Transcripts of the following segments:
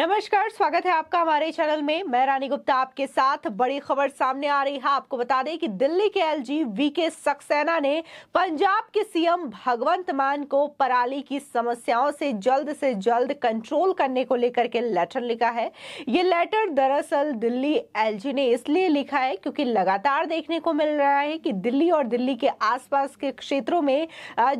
नमस्कार स्वागत है आपका हमारे चैनल में मैं रानी गुप्ता आपके साथ बड़ी खबर सामने आ रही है आपको बता दें कि दिल्ली के एलजी वीके सक्सेना ने पंजाब के सीएम भगवंत मान को पराली की समस्याओं से जल्द से जल्द कंट्रोल करने को लेकर के लेटर लिखा है ये लेटर दरअसल दिल्ली एलजी ने इसलिए लिखा है क्योंकि लगातार देखने को मिल रहा है कि दिल्ली और दिल्ली के आसपास के क्षेत्रों में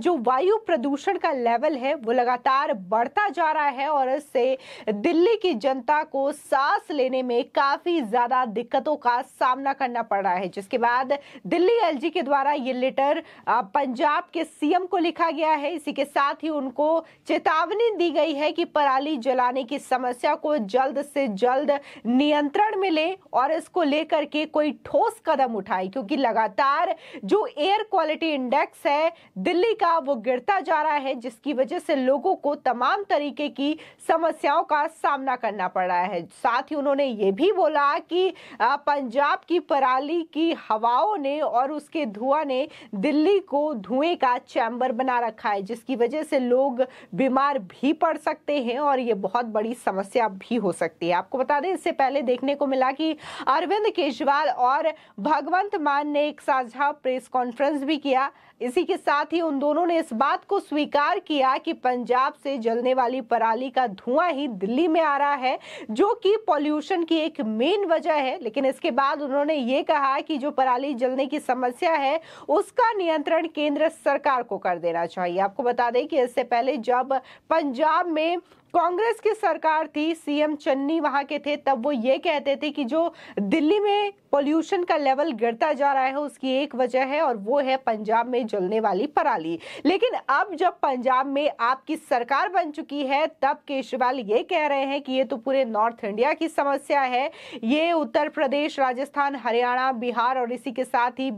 जो वायु प्रदूषण का लेवल है वो लगातार बढ़ता जा रहा है और इससे दिल्ली दिल्ली की जनता को सांस लेने में काफी ज्यादा दिक्कतों का सामना करना पड़ रहा है जिसके बाद दिल्ली एलजी के द्वारा ये लेटर पंजाब के सीएम को लिखा गया है इसी के साथ ही उनको चेतावनी दी गई है कि पराली जलाने की समस्या को जल्द से जल्द नियंत्रण में ले और इसको लेकर के कोई ठोस कदम उठाए क्योंकि लगातार जो एयर क्वालिटी इंडेक्स है दिल्ली का वो गिरता जा रहा है जिसकी वजह से लोगों को तमाम तरीके की समस्याओं का सामना सामना करना पड़ा है साथ ही उन्होंने ये भी बोला कि पंजाब की पराली की हवाओं ने और उसके धुआं ने दिल्ली को धुएं का चैम्बर बना रखा है जिसकी वजह से लोग बीमार भी पड़ सकते हैं और ये बहुत बड़ी समस्या भी हो सकती है आपको बता दें इससे पहले देखने को मिला कि अरविंद केजरीवाल और भगवंत मान ने एक साझा प्रेस कॉन्फ्रेंस भी किया इसी के साथ ही उन दोनों ने इस बात को स्वीकार किया कि पंजाब से जलने वाली पराली का धुआं ही दिल्ली में आ रहा है जो कि पॉल्यूशन की एक मेन वजह है लेकिन इसके बाद उन्होंने ये कहा कि जो पराली जलने की समस्या है उसका नियंत्रण केंद्र सरकार को कर देना चाहिए आपको बता दें कि इससे पहले जब पंजाब में कांग्रेस की सरकार थी सीएम चन्नी वहां के थे तब वो ये कहते थे कि जो दिल्ली में पोल्यूशन का लेवल गिरता जा रहा है उसकी एक वजह है और वो है पंजाब में जलने वाली पराली लेकिन अब जब पंजाब में आपकी सरकार बन चुकी है तब केजरीवाल ये कह रहे हैं कि ये तो पूरे नॉर्थ इंडिया की समस्या है ये उत्तर प्रदेश राजस्थान हरियाणा बिहार और इसी के साथ ही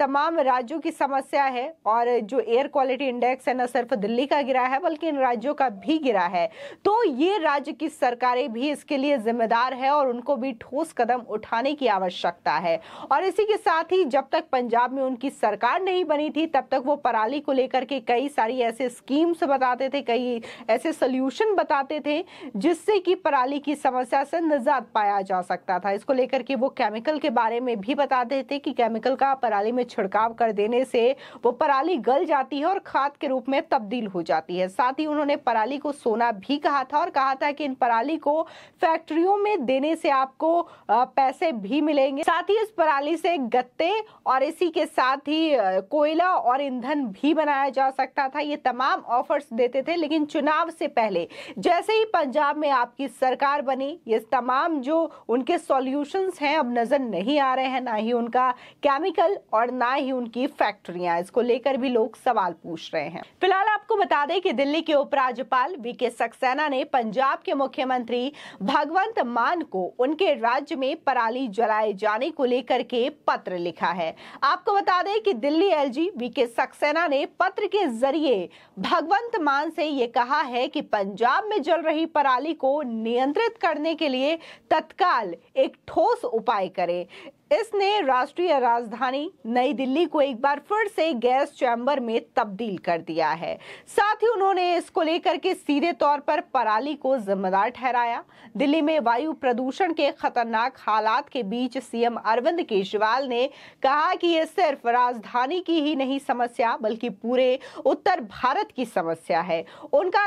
तमाम राज्यों की समस्या है और जो एयर क्वालिटी इंडेक्स है न सिर्फ दिल्ली का गिरा है बल्कि इन राज्यों का भी गिरा है तो ये राज्य की सरकारें भी इसके लिए जिम्मेदार है और उनको भी ठोस कदम उठाने की आवश्यकता आवश्यकता है और इसी के साथ ही जब तक पंजाब में उनकी सरकार नहीं बनी थी तब तक वो पराली को लेकर के कई सारी ऐसे स्कीम्स बताते थे कई ऐसे सोल्यूशन बताते थे जिससे कि पराली की समस्या से निजात पाया जा सकता था इसको लेकर के वो केमिकल के बारे में भी बताते थे कि केमिकल का पराली में छिड़काव कर देने से वो पराली गल जाती है और खाद के रूप में तब्दील हो जाती है साथ ही उन्होंने पराली को सोना भी कहा था और कहा था कि इन पराली को फैक्ट्रियों में देने से आपको पैसे भी मिले लेंगे साथ ही इस पराली से गत्ते और इसी के साथ ही कोयला और ईंधन भी बनाया जा सकता था ये तमाम ऑफर्स देते थे लेकिन चुनाव से पहले जैसे ही पंजाब में आपकी सरकार बनी ये तमाम जो उनके सॉल्यूशंस हैं अब नजर नहीं आ रहे हैं ना ही उनका केमिकल और ना ही उनकी फैक्ट्रियां इसको लेकर भी लोग सवाल पूछ रहे हैं फिलहाल आपको बता दें कि दिल्ली के उपराज्यपाल वी के सक्सेना ने पंजाब के मुख्यमंत्री भगवंत मान को उनके राज्य में पराली जलाए लगाए जाने को लेकर के पत्र लिखा है आपको बता दें कि दिल्ली एलजी वीके सक्सेना ने पत्र के जरिए भगवंत मान से ये कहा है कि पंजाब में जल रही पराली को नियंत्रित करने के लिए तत्काल एक ठोस उपाय करें इसने राष्ट्रीय राजधानी नई दिल्ली को एक बार फिर से गैस चैम्बर में तब्दील कर दिया है साथ ही उन्होंने इसको लेकर के सीधे तौर पर पराली को जिम्मेदार ठहराया दिल्ली में वायु प्रदूषण के खतरनाक हालात के बीच सीएम अरविंद केजरीवाल ने कहा कि यह सिर्फ राजधानी की ही नहीं समस्या बल्कि पूरे उत्तर भारत की समस्या है उनका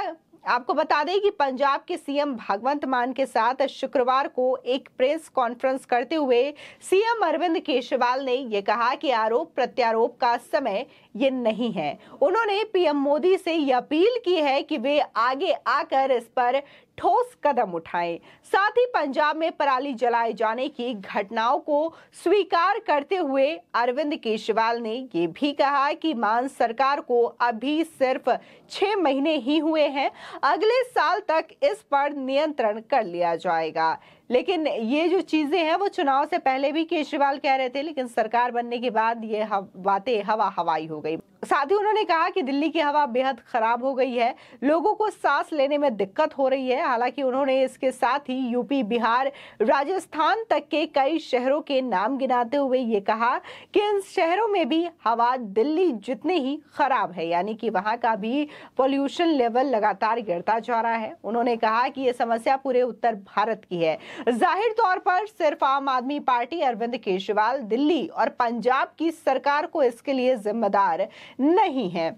आपको बता दें कि पंजाब के सीएम भगवंत मान के साथ शुक्रवार को एक प्रेस कॉन्फ्रेंस करते हुए सीएम अरविंद केजरीवाल ने यह कहा कि आरोप प्रत्यारोप का समय ये नहीं है उन्होंने पीएम मोदी से ये अपील की है कि वे आगे आकर इस पर ठोस कदम उठाएं साथ ही पंजाब में पराली जलाए जाने की घटनाओं को स्वीकार करते हुए अरविंद केजरीवाल ने ये भी कहा कि मान सरकार को अभी सिर्फ छह महीने ही हुए हैं अगले साल तक इस पर नियंत्रण कर लिया जाएगा लेकिन ये जो चीज़ें हैं वो चुनाव से पहले भी केजरीवाल कह रहे थे लेकिन सरकार बनने के बाद ये बातें हवा हवाई हो गई साथ ही उन्होंने कहा कि दिल्ली की हवा बेहद खराब हो गई है लोगों को सांस लेने में दिक्कत हो रही है हालांकि उन्होंने इसके साथ ही यूपी बिहार राजस्थान तक के कई शहरों के नाम गिनाते हुए ये कहा कि इन शहरों में भी हवा दिल्ली जितने ही खराब है यानी कि वहां का भी पॉल्यूशन लेवल लगातार गिरता जा रहा है उन्होंने कहा कि ये समस्या पूरे उत्तर भारत की है जाहिर तौर पर सिर्फ आम आदमी पार्टी अरविंद केजरीवाल दिल्ली और पंजाब की सरकार को इसके लिए जिम्मेदार नहीं है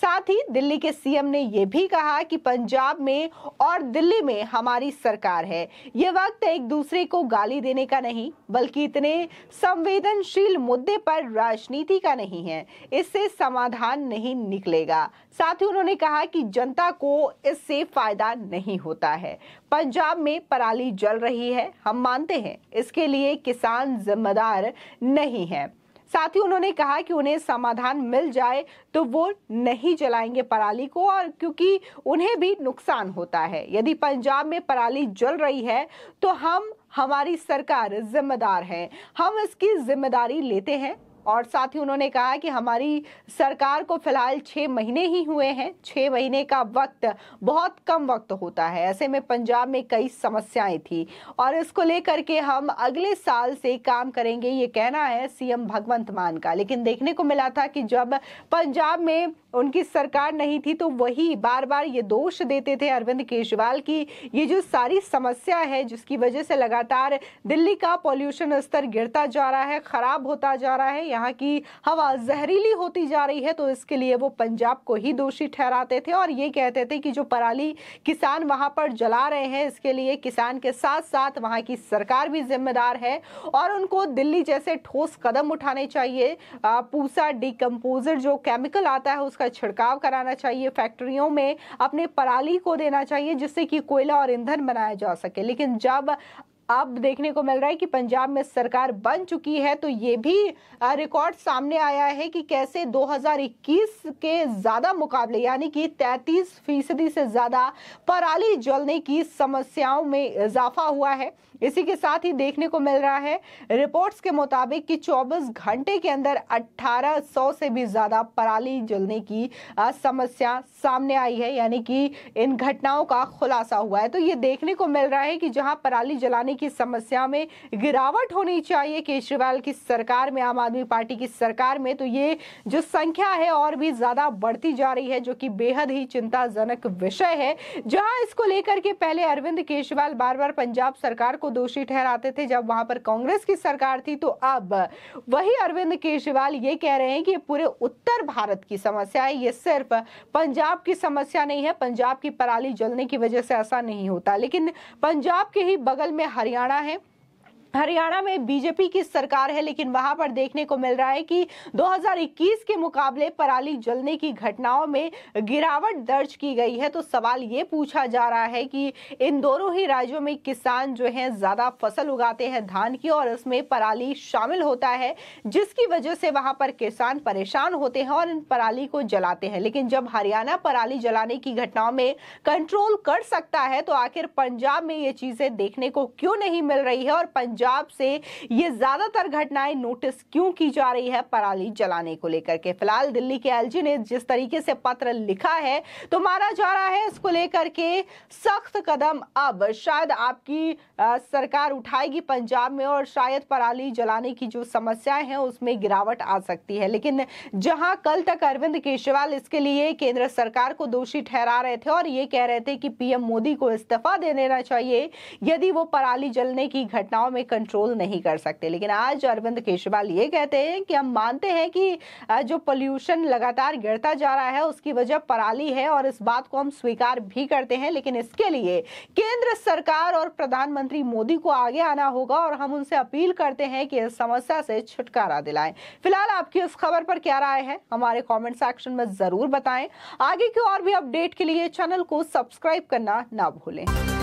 साथ ही दिल्ली के सीएम ने यह भी कहा कि पंजाब में और दिल्ली में हमारी सरकार है ये वक्त एक दूसरे को गाली देने का नहीं बल्कि इतने संवेदनशील मुद्दे पर राजनीति का नहीं है इससे समाधान नहीं निकलेगा साथ ही उन्होंने कहा कि जनता को इससे फायदा नहीं होता है पंजाब में पराली जल रही है हम मानते हैं इसके लिए किसान जिम्मेदार नहीं है साथ ही उन्होंने कहा कि उन्हें समाधान मिल जाए तो वो नहीं जलाएंगे पराली को और क्योंकि उन्हें भी नुकसान होता है यदि पंजाब में पराली जल रही है तो हम हमारी सरकार जिम्मेदार है हम इसकी जिम्मेदारी लेते हैं और साथ ही उन्होंने कहा कि हमारी सरकार को फिलहाल छः महीने ही हुए हैं छः महीने का वक्त बहुत कम वक्त होता है ऐसे में पंजाब में कई समस्याएं थी और इसको लेकर के हम अगले साल से काम करेंगे ये कहना है सीएम भगवंत मान का लेकिन देखने को मिला था कि जब पंजाब में उनकी सरकार नहीं थी तो वही बार बार ये दोष देते थे अरविंद केजरीवाल की ये जो सारी समस्या है जिसकी वजह से लगातार दिल्ली का पॉल्यूशन स्तर गिरता जा रहा है खराब होता जा रहा है यहाँ की हवा जहरीली होती जा रही है तो इसके लिए वो पंजाब को ही दोषी ठहराते थे और ये कहते थे कि जो पराली किसान वहाँ पर जला रहे हैं इसके लिए किसान के साथ साथ वहाँ की सरकार भी जिम्मेदार है और उनको दिल्ली जैसे ठोस कदम उठाने चाहिए पूसा डिकम्पोजर जो केमिकल आता है उसका छिड़काव कराना चाहिए फैक्ट्रियों में अपने पराली को देना चाहिए जिससे कि कोयला और ईंधन बनाया जा सके लेकिन जब अब देखने को मिल रहा है कि पंजाब में सरकार बन चुकी है तो ये भी रिकॉर्ड सामने आया है कि कैसे 2021 के ज़्यादा मुकाबले यानी कि 33 फीसदी से ज़्यादा पराली जलने की समस्याओं में इजाफा हुआ है इसी के साथ ही देखने को मिल रहा है रिपोर्ट्स के मुताबिक कि 24 घंटे के अंदर 1800 से भी ज़्यादा पराली जलने की समस्या सामने आई है यानी कि इन घटनाओं का खुलासा हुआ है तो ये देखने को मिल रहा है कि जहां पराली जलाने की समस्या में गिरावट होनी चाहिए केजरीवाल की सरकार में आम आदमी पार्टी की सरकार में तो ये जो संख्या है और भी ज़्यादा बढ़ती जा रही है जो कि बेहद ही चिंताजनक विषय है जहां इसको लेकर के पहले अरविंद केजरीवाल बार बार पंजाब सरकार को को दोषी ठहराते थे जब वहां पर कांग्रेस की सरकार थी तो अब वही अरविंद केजरीवाल ये कह रहे हैं कि ये पूरे उत्तर भारत की समस्या है ये सिर्फ पंजाब की समस्या नहीं है पंजाब की पराली जलने की वजह से ऐसा नहीं होता लेकिन पंजाब के ही बगल में हरियाणा है हरियाणा में बीजेपी की सरकार है लेकिन वहां पर देखने को मिल रहा है कि 2021 के मुकाबले पराली जलने की घटनाओं में गिरावट दर्ज की गई है तो सवाल ये पूछा जा रहा है कि इन दोनों ही राज्यों में किसान जो हैं ज़्यादा फसल उगाते हैं धान की और उसमें पराली शामिल होता है जिसकी वजह से वहां पर किसान परेशान होते हैं और इन पराली को जलाते हैं लेकिन जब हरियाणा पराली जलाने की घटनाओं में कंट्रोल कर सकता है तो आखिर पंजाब में ये चीज़ें देखने को क्यों नहीं मिल रही है और पंजाब पंजाब से ये ज्यादातर घटनाएं नोटिस क्यों की जा रही है पराली जलाने को लेकर के फिलहाल दिल्ली के एलजी ने जिस तरीके से पत्र लिखा है तो माना जा रहा है इसको लेकर के सख्त कदम अब शायद आपकी आ, सरकार उठाएगी पंजाब में और शायद पराली जलाने की जो समस्याएं हैं उसमें गिरावट आ सकती है लेकिन जहां कल तक अरविंद केजरीवाल इसके लिए केंद्र सरकार को दोषी ठहरा रहे थे और ये कह रहे थे कि पीएम मोदी को इस्तीफा दे देना चाहिए यदि वो पराली जलने की घटनाओं में कंट्रोल नहीं कर सकते लेकिन आज अरविंद केजरीवाल ये कहते हैं कि हम मानते हैं कि जो पोल्यूशन लगातार गिरता जा रहा है उसकी वजह पराली है और इस बात को हम स्वीकार भी करते हैं लेकिन इसके लिए केंद्र सरकार और प्रधानमंत्री मोदी को आगे आना होगा और हम उनसे अपील करते हैं कि इस समस्या से छुटकारा दिलाएं फिलहाल आपकी इस खबर पर क्या राय है हमारे कॉमेंट सेक्शन में जरूर बताएं आगे की और भी अपडेट के लिए चैनल को सब्सक्राइब करना ना भूलें